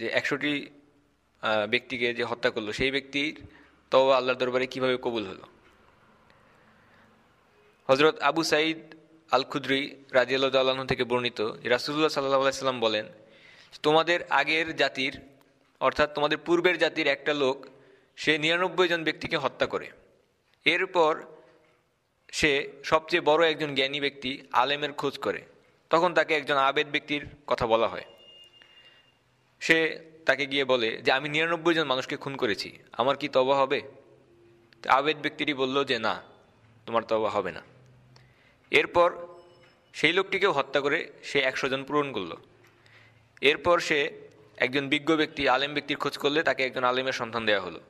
যে একশোটি ব্যক্তিকে যে হত্যা করলো সেই ব্যক্তির তো আল্লাহর দরবারে কিভাবে কবুল হলো হজরত আবু সাইদ আল খুদ্রি রাজিয়াল্লাহ থেকে বর্ণিত রাসুল্লাহ সাল্লাহ সাল্লাম বলেন তোমাদের আগের জাতির অর্থাৎ তোমাদের পূর্বের জাতির একটা লোক সে নিরানব্বই জন ব্যক্তিকে হত্যা করে এরপর সে সবচেয়ে বড় একজন জ্ঞানী ব্যক্তি আলেমের খোঁজ করে তখন তাকে একজন আবেদ ব্যক্তির কথা বলা হয় সে তাকে গিয়ে বলে যে আমি নিরানব্বই জন মানুষকে খুন করেছি আমার কি তবা হবে আবেদ ব্যক্তিটি বলল যে না তোমার তবা হবে না এরপর সেই লোকটিকেও হত্যা করে সে একশো জন পূরণ করল এরপর সে একজন বিজ্ঞ ব্যক্তি আলেম ব্যক্তির খোঁজ করলে তাকে একজন আলেমের সন্ধান দেওয়া হলো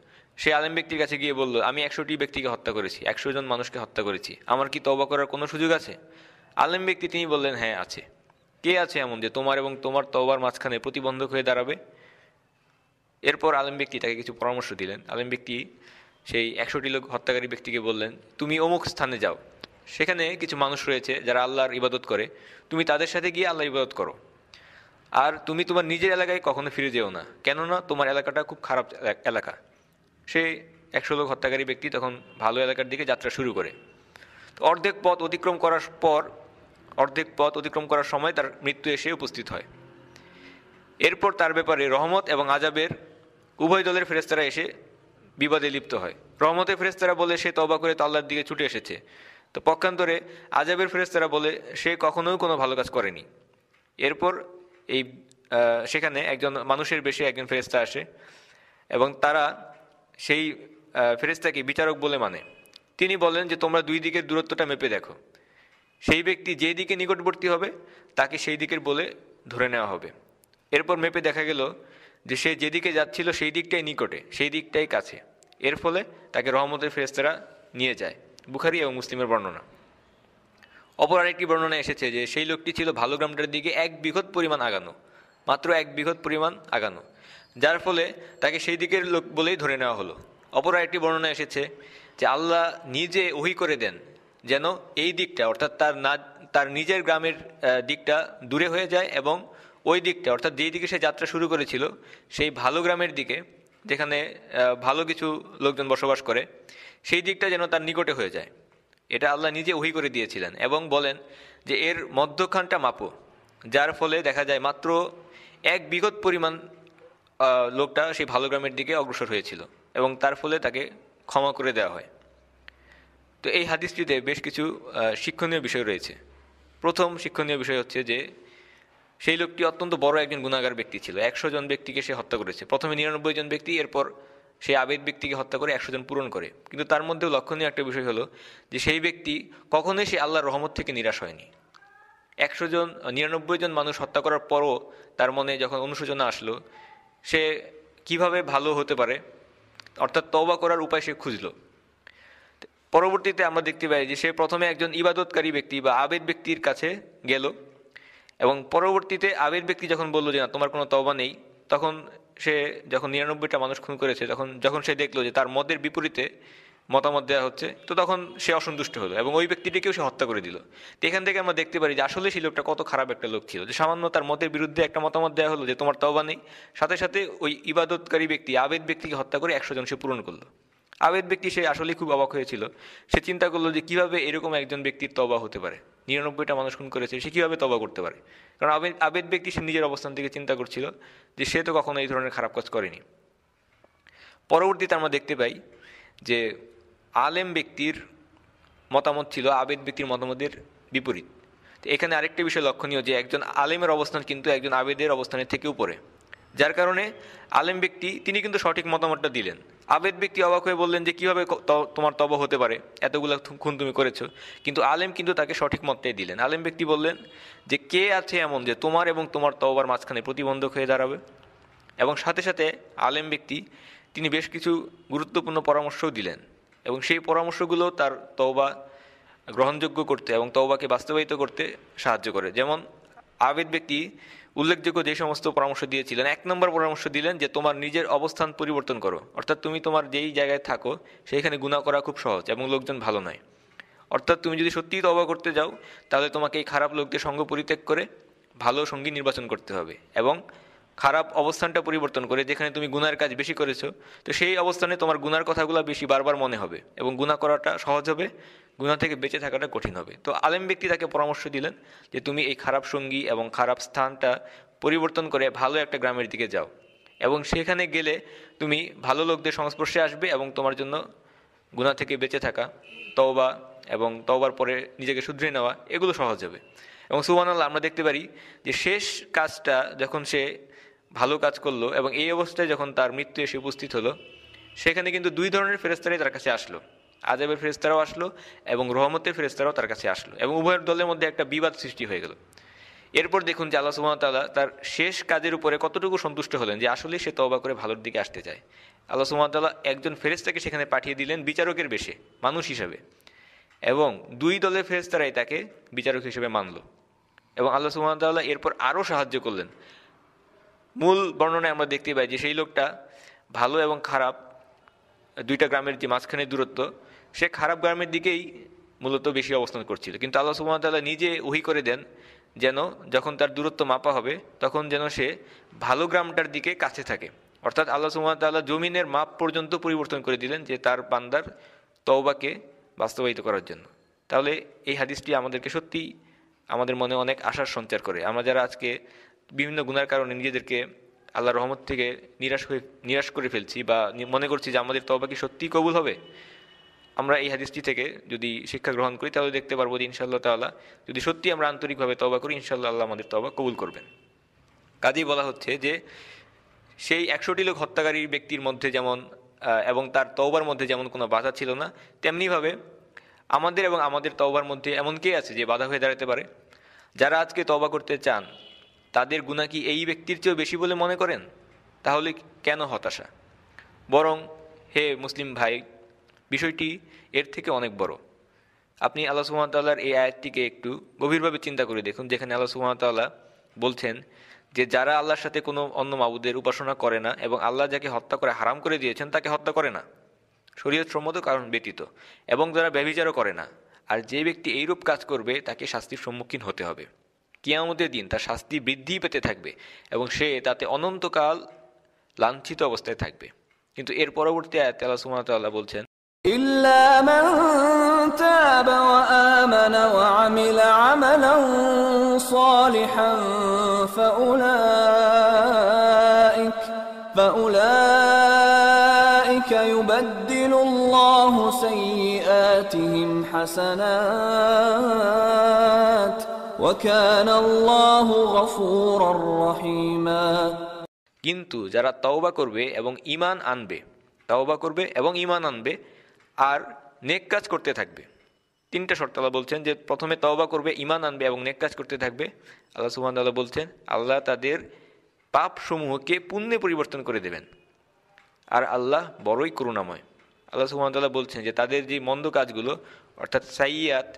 সে আলেম ব্যক্তির কাছে গিয়ে বলল আমি একশোটি ব্যক্তিকে হত্যা করেছি একশো জন মানুষকে হত্যা করেছি আমার কি তবা করার কোনো সুযোগ আছে আলেম ব্যক্তি তিনি বললেন হ্যাঁ আছে কে আছে এমন যে তোমার এবং তোমার তওবার মাঝখানে প্রতিবন্ধক হয়ে দাঁড়াবে এরপর আলেম ব্যক্তি তাকে কিছু পরামর্শ দিলেন আলেম ব্যক্তি সেই একশোটি লোক হত্যাকারী ব্যক্তিকে বললেন তুমি অমুক স্থানে যাও সেখানে কিছু মানুষ রয়েছে যারা আল্লাহর ইবাদত করে তুমি তাদের সাথে গিয়ে আল্লাহ ইবাদত করো আর তুমি তোমার নিজের এলাকায় কখনো ফিরে যেও না কেননা তোমার এলাকাটা খুব খারাপ এলাকা সে একশো লোক হত্যাকারী ব্যক্তি তখন ভালো এলাকার দিকে যাত্রা শুরু করে অর্ধেক পথ অতিক্রম করার পর অর্ধেক পথ অতিক্রম করার সময় তার মৃত্যু এসে উপস্থিত হয় এরপর তার ব্যাপারে রহমত এবং আজাবের উভয় দলের ফেরেস্তারা এসে বিবাদে লিপ্ত হয় রহমতের ফেরেস্তারা বলে সে তবা করে তাল্লার দিকে ছুটে এসেছে তো পক্ষান্তরে আজাবের ফেরেস্তারা বলে সে কখনোই কোনো ভালো কাজ করেনি এরপর এই সেখানে একজন মানুষের বেশি একজন ফেরেস্তা আসে এবং তারা সেই ফেরেস্তাকে বিচারক বলে মানে তিনি বলেন যে তোমরা দুই দিকের দূরত্বটা মেপে দেখো সেই ব্যক্তি যে দিকে নিকটবর্তী হবে তাকে সেই দিকের বলে ধরে নেওয়া হবে এরপর মেপে দেখা গেল যে সে যেদিকে যাচ্ছিল সেই দিকটাই নিকটে সেই দিকটাই কাছে এর ফলে তাকে রহমতের ফেরেস্তারা নিয়ে যায় বুখারি এবং মুসলিমের বর্ণনা অপর আরেকটি বর্ণনা এসেছে যে সেই লোকটি ছিল ভালো গ্রামটার দিকে এক বিঘত পরিমাণ আগানো মাত্র এক বিঘত পরিমাণ আগানো যার ফলে তাকে সেই দিকের লোক বলেই ধরে নেওয়া হলো অপর আরেকটি বর্ণনা এসেছে যে আল্লাহ নিজে ওহি করে দেন যেন এই দিকটা অর্থাৎ তার না তার নিজের গ্রামের দিকটা দূরে হয়ে যায় এবং ওই দিকটা অর্থাৎ যেই দিকে সে যাত্রা শুরু করেছিল সেই ভালো গ্রামের দিকে যেখানে ভালো কিছু লোকজন বসবাস করে সেই দিকটা যেন তার নিকটে হয়ে যায় এটা আল্লাহ নিজে উহি করে দিয়েছিলেন এবং বলেন যে এর মধ্যখানটা মাপো যার ফলে দেখা যায় মাত্র এক বিগত পরিমাণ লোকটা সেই ভালো গ্রামের দিকে অগ্রসর হয়েছিল এবং তার ফলে তাকে ক্ষমা করে দেওয়া হয় তো এই হাদিসটিতে বেশ কিছু শিক্ষণীয় বিষয় রয়েছে প্রথম শিক্ষণীয় বিষয় হচ্ছে যে সেই লোকটি অত্যন্ত বড় একজন গুণাগার ব্যক্তি ছিল একশো জন ব্যক্তিকে সে হত্যা করেছে প্রথমে নিরানব্বই জন ব্যক্তি এরপর সেই আবেদ ব্যক্তিকে হত্যা করে একশো জন পূরণ করে কিন্তু তার মধ্যেও লক্ষণীয় একটা বিষয় হলো যে সেই ব্যক্তি কখনোই সে আল্লাহর রহমত থেকে নিরাশ হয়নি একশো জন নিরানব্বই জন মানুষ হত্যা করার পরও তার মনে যখন অনুশোচনা আসলো সে কিভাবে ভালো হতে পারে অর্থাৎ তবা করার উপায় সে খুঁজলো পরবর্তীতে আমরা দেখতে পাই যে সে প্রথমে একজন ইবাদতকারী ব্যক্তি বা আবেদ ব্যক্তির কাছে গেল এবং পরবর্তীতে আবেদ ব্যক্তি যখন বললো যে না তোমার কোনো তবা নেই তখন সে যখন নিরানব্বইটা মানুষ খুন করেছে তখন যখন সে দেখলো যে তার মদের বিপরীতে মতামত দেওয়া হচ্ছে তো তখন সে অসন্তুষ্ট হলো এবং ওই ব্যক্তিটিকেও সে হত্যা করে দিল তো এখান থেকে আমরা দেখতে পারি যে আসলে সেই লোকটা কত খারাপ একটা লোক ছিল যে সামান্য তার মতের বিরুদ্ধে একটা মতামত দেওয়া হলো যে তোমার তবা নেই সাথে সাথে ওই ইবাদতকারী ব্যক্তি আবেদ ব্যক্তিকে হত্যা করে একশো জন সে পূরণ করলো আবেদ ব্যক্তি সে আসলে খুব অবাক হয়েছিল সে চিন্তা করলো যে কিভাবে এরকম একজন ব্যক্তির তবা হতে পারে নিরানব্বইটা মানুষ খুন করেছে সে কীভাবে তবা করতে পারে কারণ আবেদ আবেদ ব্যক্তি সে নিজের অবস্থান থেকে চিন্তা করছিল যে সে তো কখনো এই ধরনের খারাপ কাজ করেনি পরবর্তীতে আমরা দেখতে পাই যে আলেম ব্যক্তির মতামত ছিল আবেদ ব্যক্তির মতামতের বিপরীত তো এখানে আরেকটি বিষয় লক্ষণীয় যে একজন আলেমের অবস্থান কিন্তু একজন আবেদের অবস্থানের থেকে উপরে যার কারণে আলেম ব্যক্তি তিনি কিন্তু সঠিক মতামতটা দিলেন আবেদ ব্যক্তি অবাক হয়ে বললেন যে কীভাবে তোমার তব হতে পারে এতগুলো খুন তুমি করেছ কিন্তু আলেম কিন্তু তাকে সঠিক মতটাই দিলেন আলেম ব্যক্তি বললেন যে কে আছে এমন যে তোমার এবং তোমার তবার মাঝখানে প্রতিবন্ধক হয়ে দাঁড়াবে এবং সাথে সাথে আলেম ব্যক্তি তিনি বেশ কিছু গুরুত্বপূর্ণ পরামর্শও দিলেন এবং সেই পরামর্শগুলো তার তওবা গ্রহণযোগ্য করতে এবং তওবাকে বাস্তবায়িত করতে সাহায্য করে যেমন আবেদ ব্যক্তি উল্লেখযোগ্য যে সমস্ত পরামর্শ দিয়েছিলেন এক নম্বর পরামর্শ দিলেন যে তোমার নিজের অবস্থান পরিবর্তন করো অর্থাৎ তুমি তোমার যেই জায়গায় থাকো সেইখানে গুণা করা খুব সহজ এবং লোকজন ভালো নয় অর্থাৎ তুমি যদি সত্যিই তবা করতে যাও তাহলে তোমাকে এই খারাপ লোকদের সঙ্গ পরিত্যাগ করে ভালো সঙ্গী নির্বাচন করতে হবে এবং খারাপ অবস্থানটা পরিবর্তন করে যেখানে তুমি গুনার কাজ বেশি করেছো তো সেই অবস্থানে তোমার গুনার কথাগুলো বেশি বারবার মনে হবে এবং গুণা করাটা সহজ হবে গুণা থেকে বেঁচে থাকাটা কঠিন হবে তো আলেম ব্যক্তি তাকে পরামর্শ দিলেন যে তুমি এই খারাপ সঙ্গী এবং খারাপ স্থানটা পরিবর্তন করে ভালো একটা গ্রামের দিকে যাও এবং সেখানে গেলে তুমি ভালো লোকদের সংস্পর্শে আসবে এবং তোমার জন্য গুণা থেকে বেঁচে থাকা তওবা এবং তওবার পরে নিজেকে শুধরে নেওয়া এগুলো সহজ হবে এবং সুবানাল্লাহ আমরা দেখতে পারি যে শেষ কাজটা যখন সে ভালো কাজ করলো এবং এই অবস্থায় যখন তার মৃত্যু এসে উপস্থিত হলো সেখানে কিন্তু দুই ধরনের ফেরেস্তারাই তার কাছে আসলো আজেবের ফেরিস্তারাও আসলো এবং রহমতের ফেরিস্তারাও তার কাছে আসলো এবং উভয়ের দলের মধ্যে একটা বিবাদ সৃষ্টি হয়ে গেল এরপর দেখুন যে আল্লাহ সুমতাল্লাহ তার শেষ কাজের উপরে কতটুকু সন্তুষ্ট হলেন যে আসলে সে তবা করে ভালোর দিকে আসতে চায় আল্লাহ সুমতাল্লাহ একজন ফেরেস্তাকে সেখানে পাঠিয়ে দিলেন বিচারকের বেশে মানুষ হিসাবে এবং দুই দলের ফেরিস্তারাই তাকে বিচারক হিসেবে মানল এবং আল্লাহ সুমতাল্লাহ এরপর আরও সাহায্য করলেন মূল বর্ণনায় আমরা দেখতে পাই যে সেই লোকটা ভালো এবং খারাপ দুইটা গ্রামের যে মাঝখানে দূরত্ব সে খারাপ গ্রামের দিকেই মূলত বেশি অবস্থান করছিল কিন্তু আল্লাহ তালা নিজে উহি করে দেন যেন যখন তার দূরত্ব মাপা হবে তখন যেন সে ভালো গ্রামটার দিকে কাছে থাকে অর্থাৎ আল্লাহ তাল্লাহ জমিনের মাপ পর্যন্ত পরিবর্তন করে দিলেন যে তার বান্দার তওবাকে বাস্তবায়িত করার জন্য তাহলে এই হাদিসটি আমাদেরকে সত্যি আমাদের মনে অনেক আশার সঞ্চার করে আমরা যারা আজকে বিভিন্ন গুণার কারণে নিজেদেরকে আল্লাহ রহমত থেকে নিরাশ হয়ে নিরাশ করে ফেলছি বা মনে করছি যে আমাদের তবাকি সত্যিই কবুল হবে আমরা এই হাদিসটি থেকে যদি শিক্ষা গ্রহণ করি তাহলে দেখতে পারবো যে ইনশাআল্লাহ তাল্লাহ যদি সত্যি আমরা আন্তরিকভাবে তবা করি ইনশাআল্লাহ আল্লাহ আমাদের তবা কবুল করবেন কাজেই বলা হচ্ছে যে সেই একশোটি লোক হত্যাকারী ব্যক্তির মধ্যে যেমন এবং তার তওবার মধ্যে যেমন কোনো বাধা ছিল না তেমনিভাবে আমাদের এবং আমাদের তওবার মধ্যে এমন কে আছে যে বাধা হয়ে দাঁড়াতে পারে যারা আজকে তওবা করতে চান তাদের গুণা কি এই ব্যক্তির চেয়েও বেশি বলে মনে করেন তাহলে কেন হতাশা বরং হে মুসলিম ভাই বিষয়টি এর থেকে অনেক বড় আপনি আল্লাহ সুহামতাল্লাহর এই আয়াতটিকে একটু গভীরভাবে চিন্তা করে দেখুন যেখানে আল্লাহ সুহামতাল্লাহ বলছেন যে যারা আল্লাহর সাথে কোনো অন্য মাবুদের উপাসনা করে না এবং আল্লাহ যাকে হত্যা করে হারাম করে দিয়েছেন তাকে হত্যা করে না শরীয়ত সম্মত কারণ ব্যতীত এবং যারা ব্যবিচারও করে না আর যে ব্যক্তি এইরূপ কাজ করবে তাকে শাস্তির সম্মুখীন হতে হবে কিয়ামতের দিন তার শাস্তি বৃদ্ধি পেতে থাকবে এবং সে তাতে অনন্তকাল লাঞ্ছিত অবস্থায় থাকবে কিন্তু এর পরবর্তী আয়াত আল্লাহ সুমাতাল্লাহ বলছেন إلا من تاب وآمن وعمل عملا صالحا فأولئك فأولئك يبدل الله سيئاتهم حسنات وكان الله غفورا رحيما কিন্তু যারা তওবা করবে এবং ঈমান আনবে তওবা করবে এবং ঈমান আনবে আর নেক কাজ করতে থাকবে তিনটা শর্ত আল্লাহ বলছেন যে প্রথমে তওবা করবে ইমান আনবে এবং নেক কাজ করতে থাকবে আল্লাহ সুহান আল্লাহ বলছেন আল্লাহ তাদের পাপ সমূহকে পুণ্যে পরিবর্তন করে দেবেন আর আল্লাহ বড়ই করুণাময় আল্লাহ সুহামতাল্লাহ বলছেন যে তাদের যে মন্দ কাজগুলো অর্থাৎ সাইয়াত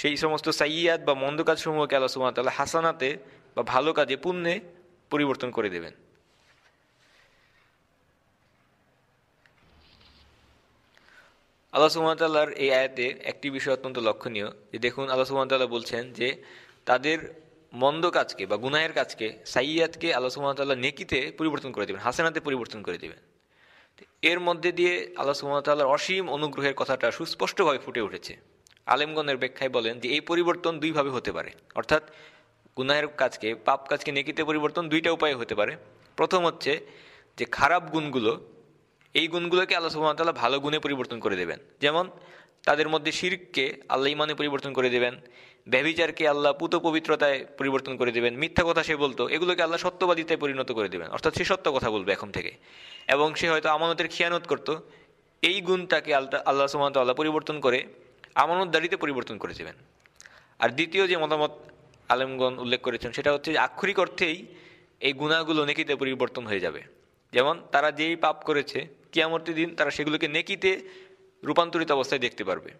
সেই সমস্ত সাইয়াত বা মন্দ কাজসমূহকে আল্লাহ সুহামতাল্লাহ হাসানাতে বা ভালো কাজে পুণ্যে পরিবর্তন করে দেবেন আল্লাহ সুমতাল্লাহর এই আয়াতে একটি বিষয় অত্যন্ত লক্ষণীয় যে দেখুন আল্লাহ সুমতাল্লাহ বলছেন যে তাদের মন্দ কাজকে বা গুনাহের কাজকে সাইয়াদকে আল্লাহ সুমতাল্লাহ নেকিতে পরিবর্তন করে দেবেন হাসানাতে পরিবর্তন করে দেবেন এর মধ্যে দিয়ে আল্লাহ সুমতাল্লাহর অসীম অনুগ্রহের কথাটা সুস্পষ্টভাবে ফুটে উঠেছে আলেমগণের ব্যাখ্যায় বলেন যে এই পরিবর্তন দুইভাবে হতে পারে অর্থাৎ গুনাহের কাজকে পাপ কাজকে নেকিতে পরিবর্তন দুইটা উপায়ে হতে পারে প্রথম হচ্ছে যে খারাপ গুণগুলো এই গুণগুলোকে আল্লাহ সুবাহতাল্লাহ ভালো গুণে পরিবর্তন করে দেবেন যেমন তাদের মধ্যে শিরককে আল্লাহ ইমানে পরিবর্তন করে দেবেন ব্যভিচারকে আল্লাহ পুত পবিত্রতায় পরিবর্তন করে দেবেন মিথ্যা কথা সে বলতো এগুলোকে আল্লাহ সত্যবাদিতায় পরিণত করে দেবেন অর্থাৎ সে সত্য কথা বলবে এখন থেকে এবং সে হয়তো আমানতের খিয়ানত করত এই গুণটাকে আল্লাহ আল্লাহ পরিবর্তন করে আমানতদারিতে পরিবর্তন করে দেবেন আর দ্বিতীয় যে মতামত আলেমগণ উল্লেখ করেছেন সেটা হচ্ছে আক্ষরিক অর্থেই এই গুণাগুলো নেকিতে পরিবর্তন হয়ে যাবে যেমন তারা যেই পাপ করেছে কিয়ামতি দিন তারা সেগুলোকে নেকিতে রূপান্তরিত অবস্থায় দেখতে পারবে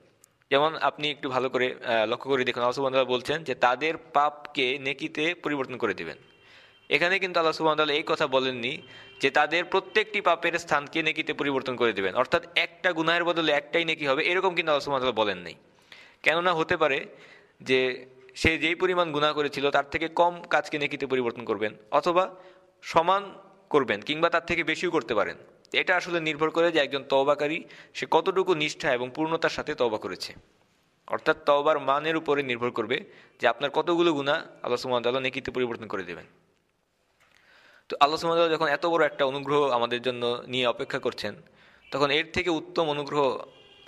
যেমন আপনি একটু ভালো করে লক্ষ্য করে দেখুন আল্লাহ সুবাহ বলছেন যে তাদের পাপকে নেকিতে পরিবর্তন করে দেবেন এখানে কিন্তু আল্লাহ সুবাহ এই কথা বলেননি যে তাদের প্রত্যেকটি পাপের স্থানকে নেকিতে পরিবর্তন করে দেবেন অর্থাৎ একটা গুনায়ের বদলে একটাই নেকি হবে এরকম কিন্তু আল্লাহ সুবাহ বলেন নাই কেননা হতে পারে যে সে যেই পরিমাণ গুণা করেছিল তার থেকে কম কাজকে নেকিতে পরিবর্তন করবেন অথবা সমান করবেন কিংবা তার থেকে বেশিও করতে পারেন এটা আসলে নির্ভর করে যে একজন তওবাকারী সে কতটুকু নিষ্ঠা এবং পূর্ণতার সাথে তওবা করেছে অর্থাৎ তওবার মানের উপরে নির্ভর করবে যে আপনার কতগুলো গুণা আল্লাহ সুমতাল্লাহ নেকিতে পরিবর্তন করে দেবেন তো আল্লাহ সুমতাল্লাহ যখন এত বড় একটা অনুগ্রহ আমাদের জন্য নিয়ে অপেক্ষা করছেন তখন এর থেকে উত্তম অনুগ্রহ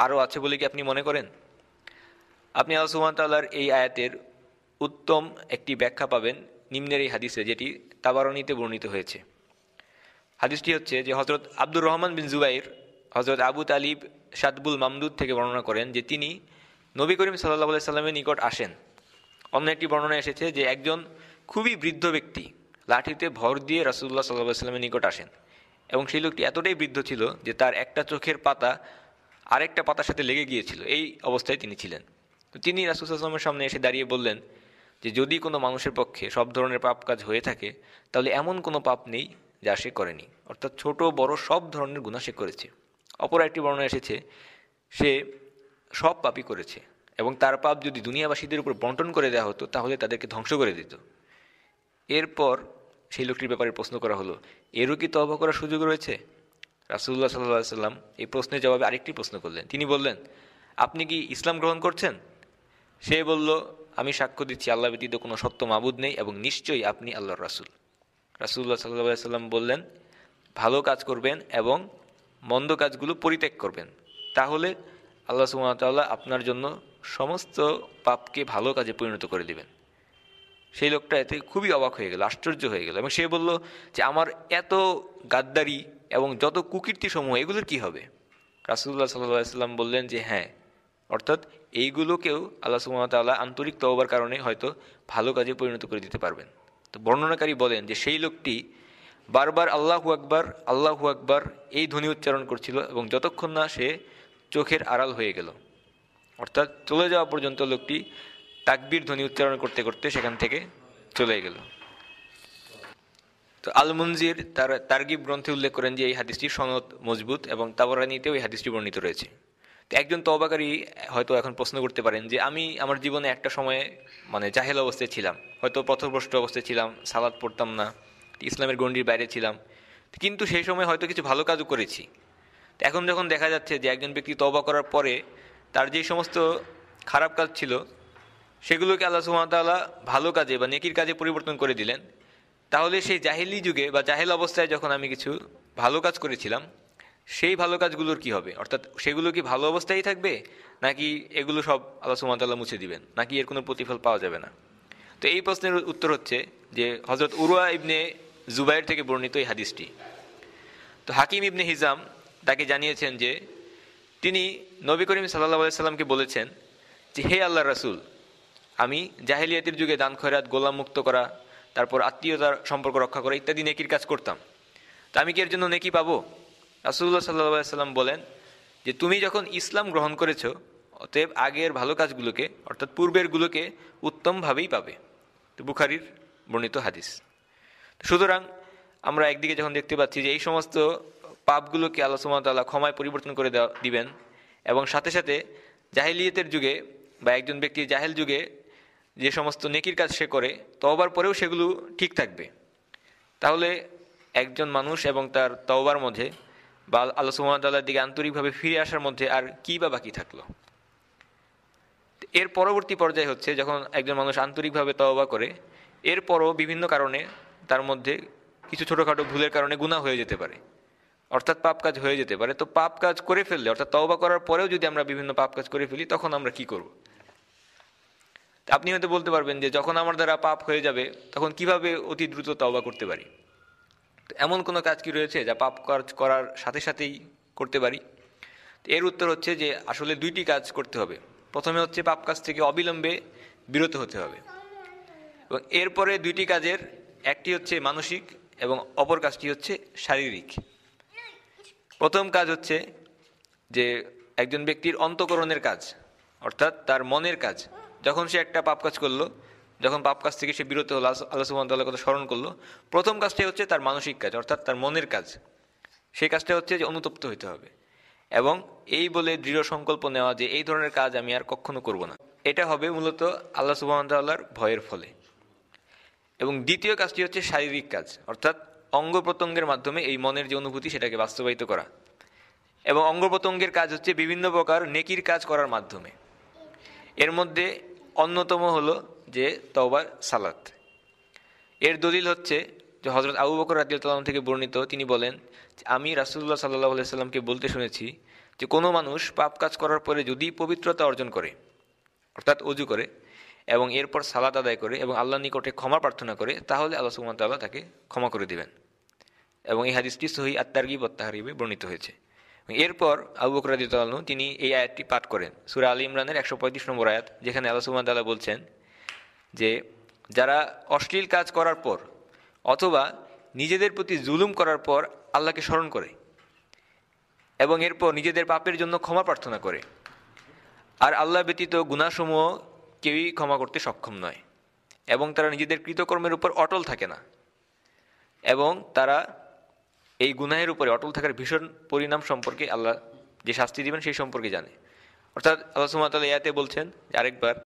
আরও আছে বলে কি আপনি মনে করেন আপনি আল্লাহ সুমতাল্লাহর এই আয়াতের উত্তম একটি ব্যাখ্যা পাবেন নিম্নের এই হাদিসে যেটি তাবারণীতে বর্ণিত হয়েছে হাদিসটি হচ্ছে যে হজরত আব্দুর রহমান বিন জুবাইর হজরত আবু তালিব সাদবুল মামদুদ থেকে বর্ণনা করেন যে তিনি নবী করিম সাল্লাহ সাল্লামের নিকট আসেন অন্য একটি বর্ণনা এসেছে যে একজন খুবই বৃদ্ধ ব্যক্তি লাঠিতে ভর দিয়ে রাসুল্লাহ সাল্লাহ সাল্লামের নিকট আসেন এবং সেই লোকটি এতটাই বৃদ্ধ ছিল যে তার একটা চোখের পাতা আরেকটা পাতার সাথে লেগে গিয়েছিল এই অবস্থায় তিনি ছিলেন তো তিনি সাল্লামের সামনে এসে দাঁড়িয়ে বললেন যে যদি কোনো মানুষের পক্ষে সব ধরনের পাপ কাজ হয়ে থাকে তাহলে এমন কোনো পাপ নেই যা সে করেনি অর্থাৎ ছোট বড় সব ধরনের গুণা সে করেছে অপর একটি বর্ণনা এসেছে সে সব পাপই করেছে এবং তার পাপ যদি দুনিয়াবাসীদের উপর বন্টন করে দেওয়া হতো তাহলে তাদেরকে ধ্বংস করে দিত এরপর সেই লোকটির ব্যাপারে প্রশ্ন করা হলো এরও কি তহব করার সুযোগ রয়েছে রাসুল্লাহ সাল্লা সাল্লাম এই প্রশ্নের জবাবে আরেকটি প্রশ্ন করলেন তিনি বললেন আপনি কি ইসলাম গ্রহণ করছেন সে বলল আমি সাক্ষ্য দিচ্ছি আল্লাহ ব্যতীত কোনো সত্য মাবুদ নেই এবং নিশ্চয়ই আপনি আল্লাহর রাসুল রাসুল্লাহ সাল্লা সাল্লাম বললেন ভালো কাজ করবেন এবং মন্দ কাজগুলো পরিত্যাগ করবেন তাহলে আল্লাহ সুমতাল্লাহ আপনার জন্য সমস্ত পাপকে ভালো কাজে পরিণত করে দিবেন সেই লোকটা এতে খুবই অবাক হয়ে গেল আশ্চর্য হয়ে গেল এবং সে বলল যে আমার এত গাদ্দারি এবং যত কুকীর্তি সমূহ এগুলোর কি হবে রাসুল্লাহ সাল্লাম বললেন যে হ্যাঁ অর্থাৎ এইগুলোকেও আল্লাহ সুমতাল্লাহ আন্তরিক তওবার কারণে হয়তো ভালো কাজে পরিণত করে দিতে পারবেন তো বর্ণনাকারী বলেন যে সেই লোকটি বারবার আল্লাহু আকবর আল্লাহু আকবর এই ধ্বনি উচ্চারণ করছিল এবং যতক্ষণ না সে চোখের আড়াল হয়ে গেল অর্থাৎ চলে যাওয়া পর্যন্ত লোকটি তাকবির ধ্বনি উচ্চারণ করতে করতে সেখান থেকে চলে গেল তো আল তার তার্গিব গ্রন্থে উল্লেখ করেন যে এই হাদিসটি সনদ মজবুত এবং তাবরানিতেও এই হাদিসটি বর্ণিত রয়েছে একজন তবাকারী হয়তো এখন প্রশ্ন করতে পারেন যে আমি আমার জীবনে একটা সময়ে মানে জাহেল অবস্থায় ছিলাম হয়তো পথভ্রষ্ট অবস্থায় ছিলাম সালাদ পড়তাম না ইসলামের গণ্ডির বাইরে ছিলাম কিন্তু সেই সময় হয়তো কিছু ভালো কাজও করেছি এখন যখন দেখা যাচ্ছে যে একজন ব্যক্তি তবা করার পরে তার যে সমস্ত খারাপ কাজ ছিল সেগুলোকে আল্লাহ সুহামতাল্লাহ ভালো কাজে বা নেকির কাজে পরিবর্তন করে দিলেন তাহলে সেই জাহেলি যুগে বা জাহেল অবস্থায় যখন আমি কিছু ভালো কাজ করেছিলাম সেই ভালো কাজগুলোর কি হবে অর্থাৎ সেগুলো কি ভালো অবস্থায় থাকবে নাকি এগুলো সব আল্লাহ সুমতাল্লাহ মুছে দিবেন নাকি এর কোনো প্রতিফল পাওয়া যাবে না তো এই প্রশ্নের উত্তর হচ্ছে যে হজরত উরুয়া ইবনে জুবাইর থেকে বর্ণিত এই হাদিসটি তো হাকিম ইবনে হিজাম তাকে জানিয়েছেন যে তিনি নবী করিম সাল্লাহ সাল্লামকে বলেছেন যে হে আল্লাহ রাসুল আমি জাহেলিয়াতির যুগে দান খয়রাত গোলাম মুক্ত করা তারপর আত্মীয়তার সম্পর্ক রক্ষা করা ইত্যাদি নেকির কাজ করতাম তা আমি কি এর জন্য নেকি পাবো রাসুল্লাহ সাল্লাহ সাল্লাম বলেন যে তুমি যখন ইসলাম গ্রহণ করেছো অতএব আগের ভালো কাজগুলোকে অর্থাৎ পূর্বেরগুলোকে উত্তমভাবেই পাবে তো বুখারির বর্ণিত হাদিস সুতরাং আমরা একদিকে যখন দেখতে পাচ্ছি যে এই সমস্ত পাপগুলোকে আল্লাহ সুমতাল্লাহ ক্ষমায় পরিবর্তন করে দেওয়া দিবেন এবং সাথে সাথে জাহেলিয়তের যুগে বা একজন ব্যক্তি জাহেল যুগে যে সমস্ত নেকির কাজ সে করে তওবার পরেও সেগুলো ঠিক থাকবে তাহলে একজন মানুষ এবং তার তওবার মধ্যে বা আল্লাহ সুহামতাল্লার দিকে আন্তরিকভাবে ফিরে আসার মধ্যে আর কী বা বাকি থাকলো এর পরবর্তী পর্যায়ে হচ্ছে যখন একজন মানুষ আন্তরিকভাবে তওবা করে এরপরও বিভিন্ন কারণে তার মধ্যে কিছু ছোটোখাটো ভুলের কারণে গুণা হয়ে যেতে পারে অর্থাৎ পাপ কাজ হয়ে যেতে পারে তো পাপ কাজ করে ফেললে অর্থাৎ তওবা করার পরেও যদি আমরা বিভিন্ন পাপ কাজ করে ফেলি তখন আমরা কি করব আপনি হয়তো বলতে পারবেন যে যখন আমার দ্বারা পাপ হয়ে যাবে তখন কিভাবে অতি দ্রুত তওবা করতে পারি এমন কোনো কাজ কি রয়েছে যা পাপ কাজ করার সাথে সাথেই করতে পারি এর উত্তর হচ্ছে যে আসলে দুইটি কাজ করতে হবে প্রথমে হচ্ছে পাপ কাজ থেকে অবিলম্বে বিরত হতে হবে এবং এরপরে দুইটি কাজের একটি হচ্ছে মানসিক এবং অপর কাজটি হচ্ছে শারীরিক প্রথম কাজ হচ্ছে যে একজন ব্যক্তির অন্তকরণের কাজ অর্থাৎ তার মনের কাজ যখন সে একটা পাপ কাজ করলো যখন পাপ কাজ থেকে সে বিরত হলো আল্লাহ সুহান তাল্লাহ কথা স্মরণ করলো প্রথম কাজটি হচ্ছে তার মানসিক কাজ অর্থাৎ তার মনের কাজ সেই কাজটা হচ্ছে যে অনুতপ্ত হইতে হবে এবং এই বলে দৃঢ় সংকল্প নেওয়া যে এই ধরনের কাজ আমি আর কখনো করব না এটা হবে মূলত আল্লাহ সুবাহতাল্লাহর ভয়ের ফলে এবং দ্বিতীয় কাজটি হচ্ছে শারীরিক কাজ অর্থাৎ অঙ্গ প্রত্যঙ্গের মাধ্যমে এই মনের যে অনুভূতি সেটাকে বাস্তবায়িত করা এবং অঙ্গ প্রত্যঙ্গের কাজ হচ্ছে বিভিন্ন প্রকার নেকির কাজ করার মাধ্যমে এর মধ্যে অন্যতম হলো যে তওবার সালাত এর দলিল হচ্ছে যে হজরত আবু বকর রাজিউল্লাহ থেকে বর্ণিত তিনি বলেন আমি রাসুল্লাহ সাল্লাহ আলাইসাল্লামকে বলতে শুনেছি যে কোনো মানুষ পাপ কাজ করার পরে যদি পবিত্রতা অর্জন করে অর্থাৎ অজু করে এবং এরপর সালাত আদায় করে এবং আল্লাহ নিকটে ক্ষমা প্রার্থনা করে তাহলে আল্লাহ সুমতাল্লাহ তাকে ক্ষমা করে দিবেন এবং এই হাদিসটি সহি আত্মার্গি অত্যাহারিবে বর্ণিত হয়েছে এরপর আবু বকর তিনি এই আয়াতটি পাঠ করেন সুরা আলী ইমরানের একশো পঁয়ত্রিশ নম্বর আয়াত যেখানে আল্লাহ সুমতাল্লাহ বলছেন যে যারা অশ্লীল কাজ করার পর অথবা নিজেদের প্রতি জুলুম করার পর আল্লাহকে স্মরণ করে এবং এরপর নিজেদের পাপের জন্য ক্ষমা প্রার্থনা করে আর আল্লাহ ব্যতীত গুণাসমূহ কেউই ক্ষমা করতে সক্ষম নয় এবং তারা নিজেদের কৃতকর্মের উপর অটল থাকে না এবং তারা এই গুনাহের উপরে অটল থাকার ভীষণ পরিণাম সম্পর্কে আল্লাহ যে শাস্তি দিবেন সেই সম্পর্কে জানে অর্থাৎ আল্লাহ সুমাতাল ইয়াতে বলছেন আরেকবার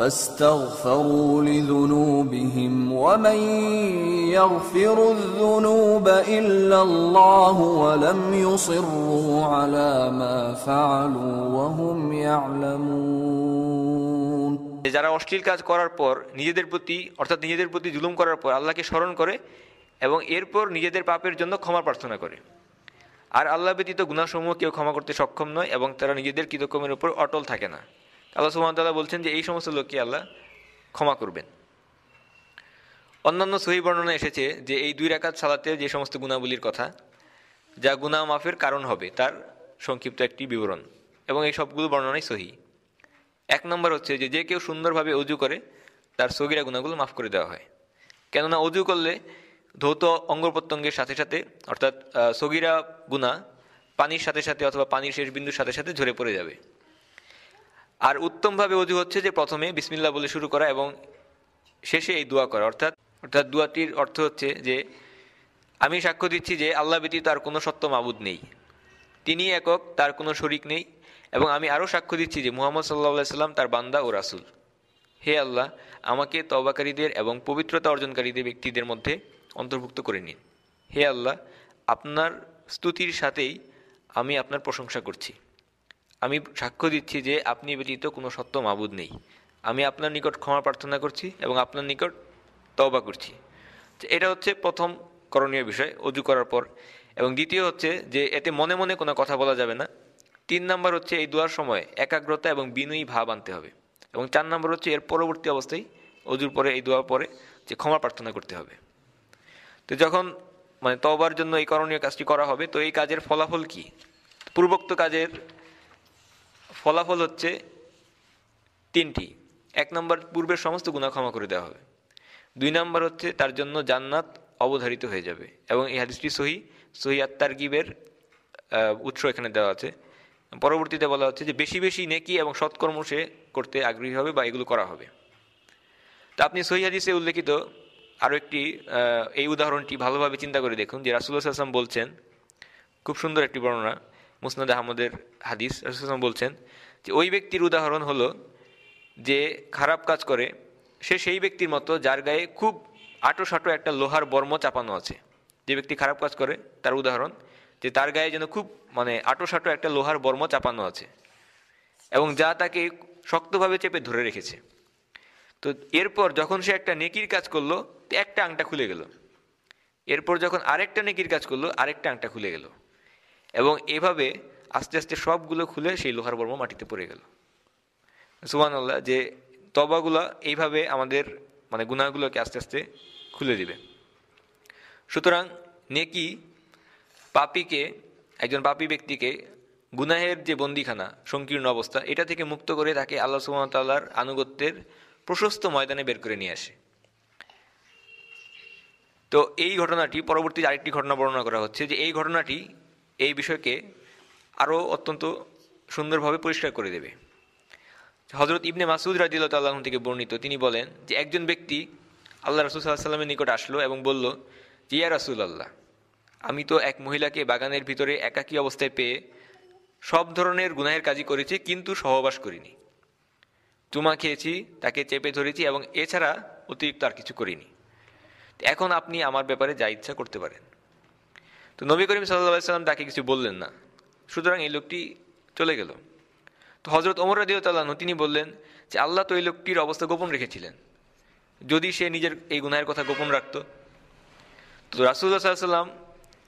فاستغفروا لذنوبهم ومن يغفر الذنوب إلا الله ولم يصروا على ما فعلوا وهم يعلمون যারা অশ্লীল কাজ করার পর নিজেদের প্রতি অর্থাৎ নিজেদের প্রতি জুলুম করার পর আল্লাহকে স্মরণ করে এবং এরপর নিজেদের পাপের জন্য ক্ষমা প্রার্থনা করে আর আল্লাহ ব্যতীত গুণাসমূহ কেউ ক্ষমা করতে সক্ষম নয় এবং তারা নিজেদের কৃতকমের উপর অটল থাকে না আল্লাহ সুহামতাল্লাহ বলছেন যে এই সমস্ত লোককে আল্লাহ ক্ষমা করবেন অন্যান্য সহি বর্ণনা এসেছে যে এই দুই রাকাত সালাতে যে সমস্ত গুণাবলীর কথা যা গুণা মাফের কারণ হবে তার সংক্ষিপ্ত একটি বিবরণ এবং এই সবগুলো বর্ণনাই সহি এক নম্বর হচ্ছে যে যে কেউ সুন্দরভাবে অজু করে তার সগিরা গুণাগুলো মাফ করে দেওয়া হয় কেননা অজু করলে ধৌত অঙ্গ প্রত্যঙ্গের সাথে সাথে অর্থাৎ সগিরা গুণা পানির সাথে সাথে অথবা পানির শেষ বিন্দুর সাথে সাথে ঝরে পড়ে যাবে আর উত্তমভাবে অজু হচ্ছে যে প্রথমে বিসমিল্লা বলে শুরু করা এবং শেষে এই দোয়া করা অর্থাৎ অর্থাৎ দোয়াটির অর্থ হচ্ছে যে আমি সাক্ষ্য দিচ্ছি যে আল্লাহ ব্যতীত তার কোনো সত্য মাবুদ নেই তিনি একক তার কোনো শরিক নেই এবং আমি আরও সাক্ষ্য দিচ্ছি যে মুহাম্মদ সাল্লা সাল্লাম তার বান্দা ও রাসুল হে আল্লাহ আমাকে তবাকারীদের এবং পবিত্রতা অর্জনকারীদের ব্যক্তিদের মধ্যে অন্তর্ভুক্ত করে নিন হে আল্লাহ আপনার স্তুতির সাথেই আমি আপনার প্রশংসা করছি আমি সাক্ষ্য দিচ্ছি যে আপনি ব্যতীত কোনো সত্য মাবুদ নেই আমি আপনার নিকট ক্ষমা প্রার্থনা করছি এবং আপনার নিকট তবা করছি এটা হচ্ছে প্রথম করণীয় বিষয় অজু করার পর এবং দ্বিতীয় হচ্ছে যে এতে মনে মনে কোনো কথা বলা যাবে না তিন নম্বর হচ্ছে এই দুয়ার সময় একাগ্রতা এবং বিনয়ী ভাব আনতে হবে এবং চার নম্বর হচ্ছে এর পরবর্তী অবস্থায় অজুর পরে এই দোয়ার পরে যে ক্ষমা প্রার্থনা করতে হবে তো যখন মানে তবার জন্য এই করণীয় কাজটি করা হবে তো এই কাজের ফলাফল কি পূর্বোক্ত কাজের ফলাফল হচ্ছে তিনটি এক নম্বর পূর্বের সমস্ত গুণা ক্ষমা করে দেওয়া হবে দুই নম্বর হচ্ছে তার জন্য জান্নাত অবধারিত হয়ে যাবে এবং এই হাদিসটি সহি সহি আত্মার গিবের উৎস এখানে দেওয়া আছে পরবর্তীতে বলা হচ্ছে যে বেশি বেশি নেকি এবং সৎকর্ম সে করতে আগ্রহী হবে বা এগুলো করা হবে তা আপনি সহি হাদিসে উল্লেখিত আরও একটি এই উদাহরণটি ভালোভাবে চিন্তা করে দেখুন যে রাসুল্লাহ আসলাম বলছেন খুব সুন্দর একটি বর্ণনা মুসনাদ আহমদের হাদিস বলছেন যে ওই ব্যক্তির উদাহরণ হলো যে খারাপ কাজ করে সে সেই ব্যক্তির মতো যার গায়ে খুব আটো সাটো একটা লোহার বর্ম চাপানো আছে যে ব্যক্তি খারাপ কাজ করে তার উদাহরণ যে তার গায়ে যেন খুব মানে আটো সাটো একটা লোহার বর্ম চাপানো আছে এবং যা তাকে শক্তভাবে চেপে ধরে রেখেছে তো এরপর যখন সে একটা নেকির কাজ করলো একটা আংটা খুলে গেল এরপর যখন আরেকটা নেকির কাজ করলো আরেকটা আংটা খুলে গেল এবং এভাবে আস্তে আস্তে সবগুলো খুলে সেই লোহার বর্ম মাটিতে পড়ে গেল সুমান আল্লাহ যে তবাগুলা এইভাবে আমাদের মানে গুণাগুলোকে আস্তে আস্তে খুলে দিবে সুতরাং নেকি পাপিকে একজন পাপি ব্যক্তিকে গুনাহের যে বন্দিখানা সংকীর্ণ অবস্থা এটা থেকে মুক্ত করে তাকে আল্লাহ সুবাহতাল্লাহর আনুগত্যের প্রশস্ত ময়দানে বের করে নিয়ে আসে তো এই ঘটনাটি পরবর্তী আরেকটি ঘটনা বর্ণনা করা হচ্ছে যে এই ঘটনাটি এই বিষয়কে আরও অত্যন্ত সুন্দরভাবে পরিষ্কার করে দেবে হজরত ইবনে মাসুদ রাজিউল্লাহ তাল্লাহ থেকে বর্ণিত তিনি বলেন যে একজন ব্যক্তি আল্লাহ রসুল সাল্লামের নিকট আসলো এবং বলল ইয়া রাসুল আল্লাহ আমি তো এক মহিলাকে বাগানের ভিতরে একাকী অবস্থায় পেয়ে সব ধরনের গুনাহের কাজই করেছি কিন্তু সহবাস করিনি চুমা খেয়েছি তাকে চেপে ধরেছি এবং এছাড়া অতিরিক্ত আর কিছু করিনি এখন আপনি আমার ব্যাপারে যা ইচ্ছা করতে পারেন তো নবী করিম সাল্লাম তাকে কিছু বললেন না সুতরাং এই লোকটি চলে গেল তো হজরত ওমর রাজিউতাল্লাহ তিনি বললেন যে আল্লাহ তো এই লোকটির অবস্থা গোপন রেখেছিলেন যদি সে নিজের এই গুনায়ের কথা গোপন রাখত তো রাসুল্লাহ সাল্লাম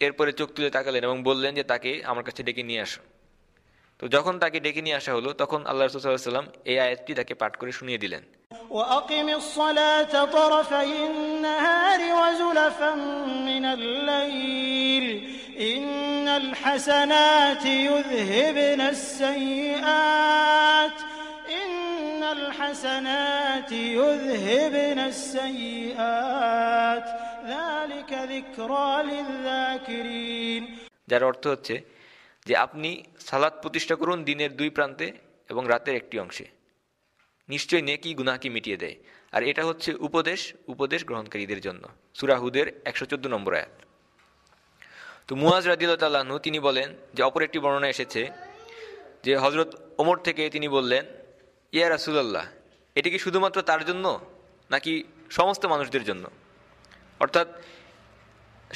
এরপরে চোখ তুলে তাকালেন এবং বললেন যে তাকে আমার কাছে ডেকে নিয়ে আসো তো যখন তাকে ডেকে নিয়ে আসা হলো তখন আল্লাহ রসুল্লাহ সাল্লাম এই আয়াতটি তাকে পাঠ করে শুনিয়ে দিলেন وأقم الصلاة طرفي النهار وزلفا من الليل إن الحسنات يذهبن السيئات إن الحسنات يذهبن السيئات ذلك ذكرى للذاكرين যার অর্থ হচ্ছে যে আপনি সালাত প্রতিষ্ঠা করুন দিনের দুই প্রান্তে এবং রাতের একটি অংশে নিশ্চয়ই নেকি গুনাকে মিটিয়ে দেয় আর এটা হচ্ছে উপদেশ উপদেশ গ্রহণকারীদের জন্য সুরাহুদের একশো চোদ্দ নম্বর অ্যাপ তো মুয়াজ রাদিল্লাহু তিনি বলেন যে অপর একটি বর্ণনা এসেছে যে হজরত ওমর থেকে তিনি বললেন ইয়া রাসুলাল্লাহ এটি কি শুধুমাত্র তার জন্য নাকি সমস্ত মানুষদের জন্য অর্থাৎ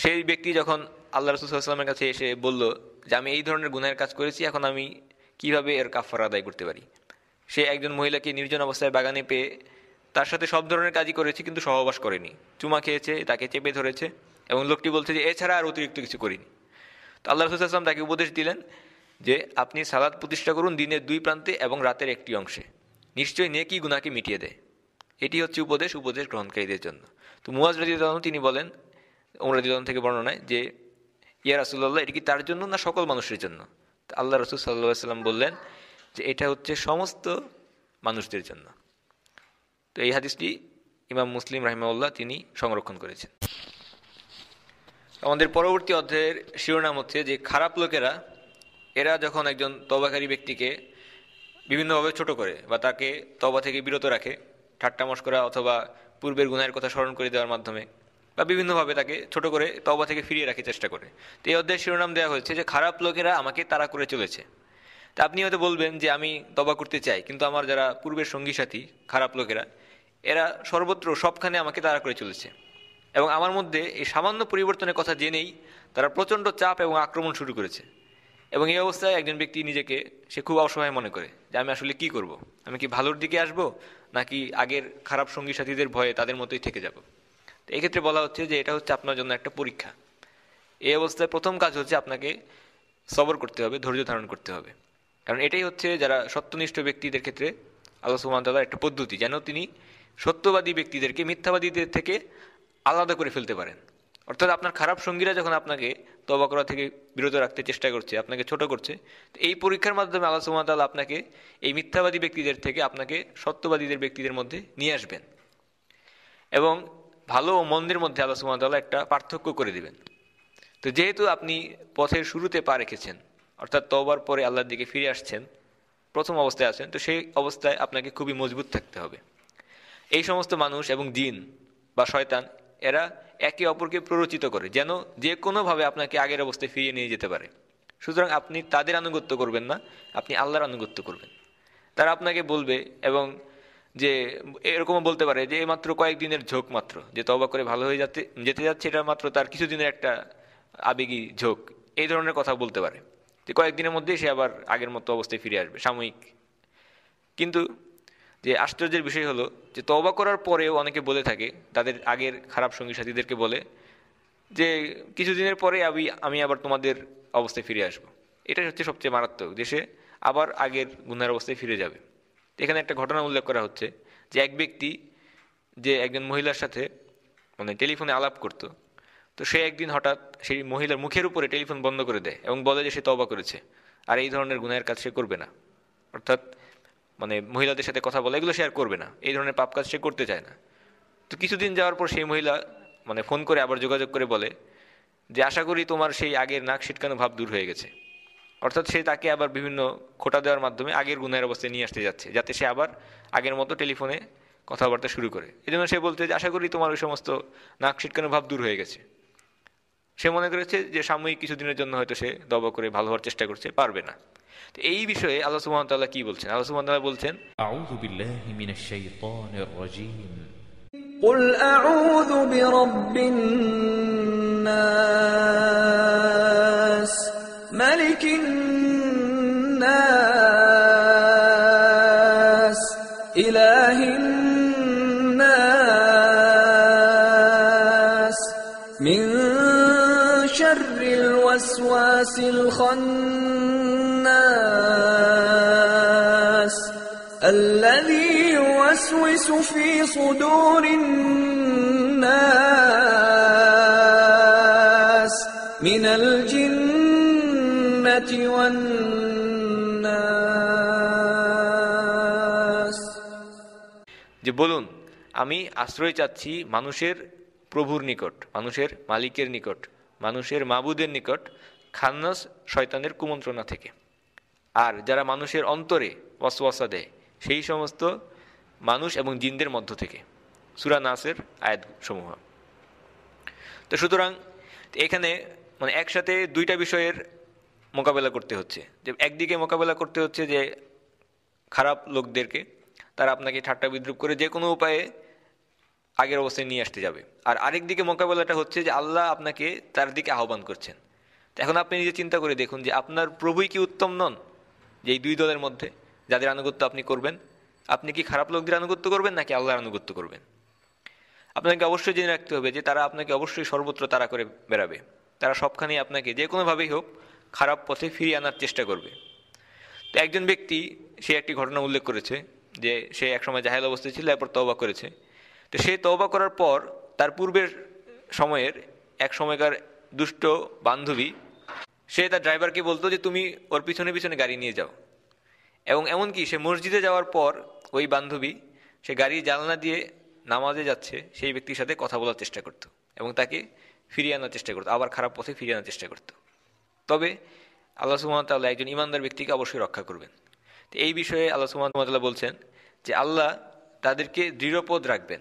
সেই ব্যক্তি যখন আল্লাহ রসুলামের কাছে এসে বলল যে আমি এই ধরনের গুনাহের কাজ করেছি এখন আমি কিভাবে এর কাফার আদায় করতে পারি সে একজন মহিলাকে নির্জন অবস্থায় বাগানে পেয়ে তার সাথে সব ধরনের কাজই করেছে কিন্তু সহবাস করেনি চুমা খেয়েছে তাকে চেপে ধরেছে এবং লোকটি বলছে যে এছাড়া আর অতিরিক্ত কিছু করিনি তো আল্লাহ রসুলাম তাকে উপদেশ দিলেন যে আপনি সালাদ প্রতিষ্ঠা করুন দিনের দুই প্রান্তে এবং রাতের একটি অংশে নিশ্চয়ই নেকি গুণাকে মিটিয়ে দেয় এটি হচ্ছে উপদেশ উপদেশ গ্রহণকারীদের জন্য তো মুয়াজ রাজিউদ্দান তিনি বলেন ওমর থেকে বর্ণনায় যে ইয়া রাসুল্লাহ এটি কি তার জন্য না সকল মানুষের জন্য আল্লাহ রসুল সাল্লাহ সাল্লাম বললেন যে এটা হচ্ছে সমস্ত মানুষদের জন্য তো এই হাদিসটি ইমাম মুসলিম রাহিমাউল্লাহ তিনি সংরক্ষণ করেছেন আমাদের পরবর্তী অধ্যায়ের শিরোনাম হচ্ছে যে খারাপ লোকেরা এরা যখন একজন তবাকারী ব্যক্তিকে বিভিন্নভাবে ছোট করে বা তাকে তবা থেকে বিরত রাখে ঠাট্টা মস্করা অথবা পূর্বের গুণের কথা স্মরণ করে দেওয়ার মাধ্যমে বা বিভিন্নভাবে তাকে ছোট করে তবা থেকে ফিরিয়ে রাখার চেষ্টা করে তো এই অধ্যায়ের শিরোনাম দেওয়া হয়েছে যে খারাপ লোকেরা আমাকে তারা করে চলেছে তা আপনি হয়তো বলবেন যে আমি তবা করতে চাই কিন্তু আমার যারা পূর্বের সঙ্গী সাথী খারাপ লোকেরা এরা সর্বত্র সবখানে আমাকে তাড়া করে চলেছে এবং আমার মধ্যে এই সামান্য পরিবর্তনের কথা জেনেই তারা প্রচণ্ড চাপ এবং আক্রমণ শুরু করেছে এবং এই অবস্থায় একজন ব্যক্তি নিজেকে সে খুব অসহায় মনে করে যে আমি আসলে কি করব। আমি কি ভালোর দিকে আসব নাকি আগের খারাপ সঙ্গী সাথীদের ভয়ে তাদের মতোই থেকে যাব তো এক্ষেত্রে বলা হচ্ছে যে এটা হচ্ছে আপনার জন্য একটা পরীক্ষা এই অবস্থায় প্রথম কাজ হচ্ছে আপনাকে সবর করতে হবে ধৈর্য ধারণ করতে হবে কারণ এটাই হচ্ছে যারা সত্যনিষ্ঠ ব্যক্তিদের ক্ষেত্রে আল্লাহ সুবাহতাল্লাহ একটা পদ্ধতি যেন তিনি সত্যবাদী ব্যক্তিদেরকে মিথ্যাবাদীদের থেকে আলাদা করে ফেলতে পারেন অর্থাৎ আপনার খারাপ সঙ্গীরা যখন আপনাকে তবা করা থেকে বিরত রাখতে চেষ্টা করছে আপনাকে ছোট করছে তো এই পরীক্ষার মাধ্যমে আল্লাহ তাল্লাহ আপনাকে এই মিথ্যাবাদী ব্যক্তিদের থেকে আপনাকে সত্যবাদীদের ব্যক্তিদের মধ্যে নিয়ে আসবেন এবং ভালো ও মন্দের মধ্যে আল্লাহ সুমতাল্লাহ একটা পার্থক্য করে দেবেন তো যেহেতু আপনি পথের শুরুতে পা রেখেছেন অর্থাৎ তওবার পরে আল্লাহর দিকে ফিরে আসছেন প্রথম অবস্থায় আছেন তো সেই অবস্থায় আপনাকে খুবই মজবুত থাকতে হবে এই সমস্ত মানুষ এবং দিন বা শয়তান এরা একে অপরকে প্ররোচিত করে যেন যে কোনোভাবে আপনাকে আগের অবস্থায় ফিরিয়ে নিয়ে যেতে পারে সুতরাং আপনি তাদের আনুগত্য করবেন না আপনি আল্লাহর আনুগত্য করবেন তারা আপনাকে বলবে এবং যে এরকমও বলতে পারে যে মাত্র কয়েকদিনের ঝোঁক মাত্র যে তবা করে ভালো হয়ে যাতে যেতে যাচ্ছে এটা মাত্র তার কিছুদিনের একটা আবেগী ঝোঁক এই ধরনের কথা বলতে পারে যে কয়েকদিনের মধ্যেই সে আবার আগের মতো অবস্থায় ফিরে আসবে সাময়িক কিন্তু যে আশ্চর্যের বিষয় হলো যে তবা করার পরেও অনেকে বলে থাকে তাদের আগের খারাপ সঙ্গী সাথীদেরকে বলে যে কিছুদিনের পরে আমি আমি আবার তোমাদের অবস্থায় ফিরে আসব। এটাই হচ্ছে সবচেয়ে মারাত্মক যে সে আবার আগের গুনার অবস্থায় ফিরে যাবে এখানে একটা ঘটনা উল্লেখ করা হচ্ছে যে এক ব্যক্তি যে একজন মহিলার সাথে মানে টেলিফোনে আলাপ করতো তো সে একদিন হঠাৎ সেই মহিলার মুখের উপরে টেলিফোন বন্ধ করে দেয় এবং বলে যে সে তবা করেছে আর এই ধরনের গুণের কাজ সে করবে না অর্থাৎ মানে মহিলাদের সাথে কথা বলা এগুলো সে আর করবে না এই ধরনের পাপ কাজ সে করতে চায় না তো কিছুদিন যাওয়ার পর সেই মহিলা মানে ফোন করে আবার যোগাযোগ করে বলে যে আশা করি তোমার সেই আগের নাক ছিটকানো ভাব দূর হয়ে গেছে অর্থাৎ সে তাকে আবার বিভিন্ন খোটা দেওয়ার মাধ্যমে আগের গুণের অবস্থায় নিয়ে আসতে যাচ্ছে যাতে সে আবার আগের মতো টেলিফোনে কথাবার্তা শুরু করে এই সে বলতে যে আশা করি তোমার ওই সমস্ত নাক ছিটকানো ভাব দূর হয়ে গেছে সে মনে করেছে যে সাময়িক কিছুদিনের জন্য হয়তো সে দবা করে ভালো হওয়ার চেষ্টা করছে পারবে না তো এই বিষয়ে আল্লাহ সুবহানাহু কি বলছেন আল্লাহ সুবহানাহু বলছেন আউযু الوسواس الخناس الذي يوسوس في صدور الناس من الجنة والناس যে বলুন আমি আশ্রয় চাচ্ছি মানুষের প্রভুর নিকট মানুষের মালিকের নিকট মানুষের মাবুদের নিকট খান্নাস শয়তানের কুমন্ত্রণা থেকে আর যারা মানুষের অন্তরে ওয়াসওয়াসা দেয় সেই সমস্ত মানুষ এবং জিনদের মধ্য থেকে সুরা নাসের আয়াত সমূহ তো সুতরাং এখানে মানে একসাথে দুইটা বিষয়ের মোকাবেলা করতে হচ্ছে যে একদিকে মোকাবেলা করতে হচ্ছে যে খারাপ লোকদেরকে তারা আপনাকে ঠাট্টা বিদ্রুপ করে যে কোনো উপায়ে আগের অবস্থায় নিয়ে আসতে যাবে আর আরেক দিকে মোকাবেলাটা হচ্ছে যে আল্লাহ আপনাকে তার দিকে আহ্বান করছেন এখন আপনি নিজে চিন্তা করে দেখুন যে আপনার প্রভুই কি উত্তম নন যে এই দুই দলের মধ্যে যাদের আনুগত্য আপনি করবেন আপনি কি খারাপ লোকদের আনুগত্য করবেন নাকি আল্লাহর আনুগত্য করবেন আপনাকে অবশ্যই জেনে রাখতে হবে যে তারা আপনাকে অবশ্যই সর্বত্র তারা করে বেড়াবে তারা সবখানে আপনাকে যে কোনোভাবেই হোক খারাপ পথে ফিরিয়ে আনার চেষ্টা করবে তো একজন ব্যক্তি সে একটি ঘটনা উল্লেখ করেছে যে সে একসময় জাহেল অবস্থায় ছিল এরপর তবা করেছে তো সে তওবা করার পর তার পূর্বের সময়ের এক সময়কার দুষ্ট বান্ধবী সে তার ড্রাইভারকে বলতো যে তুমি ওর পিছনে পিছনে গাড়ি নিয়ে যাও এবং এমনকি সে মসজিদে যাওয়ার পর ওই বান্ধবী সে গাড়ি জানলা দিয়ে নামাজে যাচ্ছে সেই ব্যক্তির সাথে কথা বলার চেষ্টা করত এবং তাকে ফিরিয়ে আনার চেষ্টা করতো আবার খারাপ পথে ফিরিয়ে আনার চেষ্টা করত তবে আল্লাহ সুমতাল্লাহ একজন ইমানদার ব্যক্তিকে অবশ্যই রক্ষা করবেন তো এই বিষয়ে আল্লাহ সুমতাল্লাহ বলছেন যে আল্লাহ তাদেরকে দৃঢ়পদ রাখবেন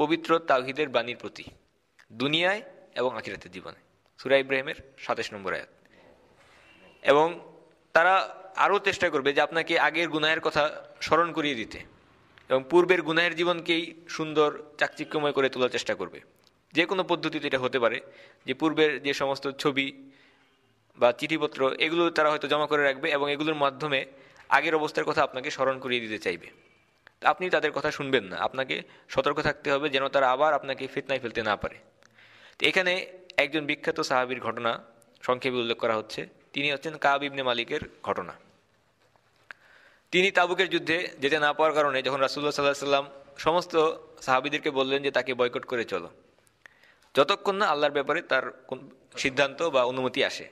পবিত্র তাহিদের বাণীর প্রতি দুনিয়ায় এবং আখিরাতের জীবনে সুরা ইব্রাহিমের সাতাশ নম্বর আয়াত এবং তারা আরও চেষ্টা করবে যে আপনাকে আগের গুনায়ের কথা স্মরণ করিয়ে দিতে এবং পূর্বের গুনায়ের জীবনকেই সুন্দর চাকচিক্যময় করে তোলার চেষ্টা করবে যে কোনো পদ্ধতিতে এটা হতে পারে যে পূর্বের যে সমস্ত ছবি বা চিঠিপত্র এগুলো তারা হয়তো জমা করে রাখবে এবং এগুলোর মাধ্যমে আগের অবস্থার কথা আপনাকে স্মরণ করিয়ে দিতে চাইবে আপনি তাদের কথা শুনবেন না আপনাকে সতর্ক থাকতে হবে যেন তারা আবার আপনাকে ফিতনায় ফেলতে না পারে এখানে একজন বিখ্যাত সাহাবির ঘটনা সংক্ষেপে উল্লেখ করা হচ্ছে তিনি হচ্ছেন কাব ইবনে মালিকের ঘটনা তিনি তাবুকের যুদ্ধে যেতে না পাওয়ার কারণে যখন রাসুল্লাহ সাল্লাহ সাল্লাম সমস্ত সাহাবিদেরকে বললেন যে তাকে বয়কট করে চলো যতক্ষণ না আল্লাহর ব্যাপারে তার কোন সিদ্ধান্ত বা অনুমতি আসে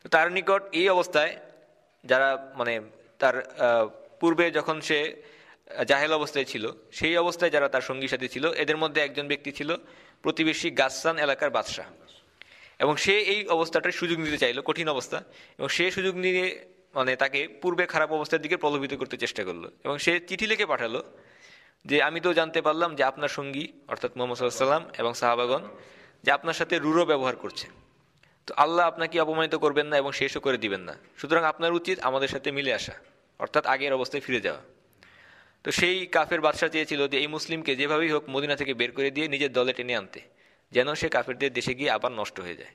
তো তার নিকট এই অবস্থায় যারা মানে তার পূর্বে যখন সে জাহেল অবস্থায় ছিল সেই অবস্থায় যারা তার সঙ্গী সাথে ছিল এদের মধ্যে একজন ব্যক্তি ছিল প্রতিবেশী গাসান এলাকার বাদশাহ এবং সে এই অবস্থাটার সুযোগ নিতে চাইল কঠিন অবস্থা এবং সে সুযোগ নিয়ে মানে তাকে পূর্বে খারাপ অবস্থার দিকে প্রলোভিত করতে চেষ্টা করলো এবং সে চিঠি লিখে পাঠালো যে আমি তো জানতে পারলাম যে আপনার সঙ্গী অর্থাৎ মোহাম্মদ সাল্লাম এবং সাহাবাগন যে আপনার সাথে রুরো ব্যবহার করছে তো আল্লাহ আপনাকে অপমানিত করবেন না এবং শেষও করে দিবেন না সুতরাং আপনার উচিত আমাদের সাথে মিলে আসা অর্থাৎ আগের অবস্থায় ফিরে যাওয়া তো সেই কাফের বাদশাহ চেয়েছিল যে এই মুসলিমকে যেভাবেই হোক মদিনা থেকে বের করে দিয়ে নিজের দলে টেনে আনতে যেন সে কাফেরদের দেশে গিয়ে আবার নষ্ট হয়ে যায়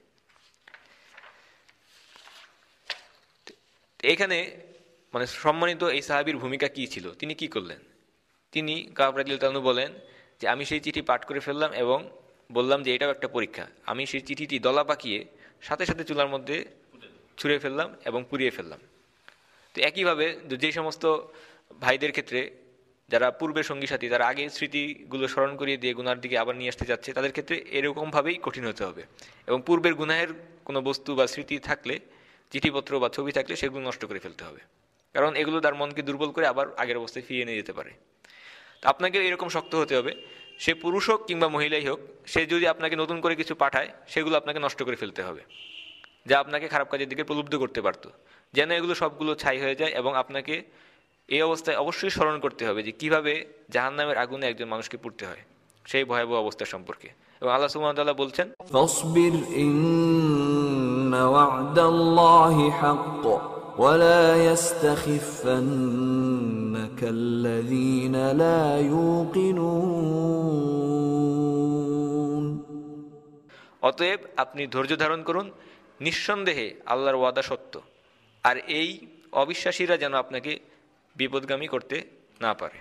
এখানে মানে সম্মানিত এই সাহাবির ভূমিকা কি ছিল তিনি কি করলেন তিনি তানু বলেন যে আমি সেই চিঠি পাঠ করে ফেললাম এবং বললাম যে এটাও একটা পরীক্ষা আমি সেই চিঠিটি দলা পাকিয়ে সাথে সাথে চুলার মধ্যে ছুঁড়ে ফেললাম এবং পুড়িয়ে ফেললাম তো একইভাবে যে সমস্ত ভাইদের ক্ষেত্রে যারা পূর্বের সঙ্গী সাথী যারা আগে স্মৃতিগুলো স্মরণ করিয়ে দিয়ে গুনার দিকে আবার নিয়ে আসতে যাচ্ছে তাদের ক্ষেত্রে এরকমভাবেই কঠিন হতে হবে এবং পূর্বের গুনাহের কোনো বস্তু বা স্মৃতি থাকলে চিঠিপত্র বা ছবি থাকলে সেগুলো নষ্ট করে ফেলতে হবে কারণ এগুলো তার মনকে দুর্বল করে আবার আগের অবস্থায় ফিরিয়ে নিয়ে যেতে পারে তো আপনাকে এরকম শক্ত হতে হবে সে পুরুষ হোক কিংবা মহিলাই হোক সে যদি আপনাকে নতুন করে কিছু পাঠায় সেগুলো আপনাকে নষ্ট করে ফেলতে হবে যা আপনাকে খারাপ কাজের দিকে প্রলুব্ধ করতে পারত যেন এগুলো সবগুলো ছাই হয়ে যায় এবং আপনাকে এই অবস্থায় অবশ্যই স্মরণ করতে হবে যে কিভাবে জাহান নামের আগুনে একজন মানুষকে পুড়তে হয় সেই ভয়াবহ অবস্থা সম্পর্কে এবং আল্লাহ সুমতাল্লাহ বলছেন অতএব আপনি ধৈর্য ধারণ করুন নিঃসন্দেহে আল্লাহর ওয়াদা সত্য আর এই অবিশ্বাসীরা যেন আপনাকে বিপদগামী করতে না পারে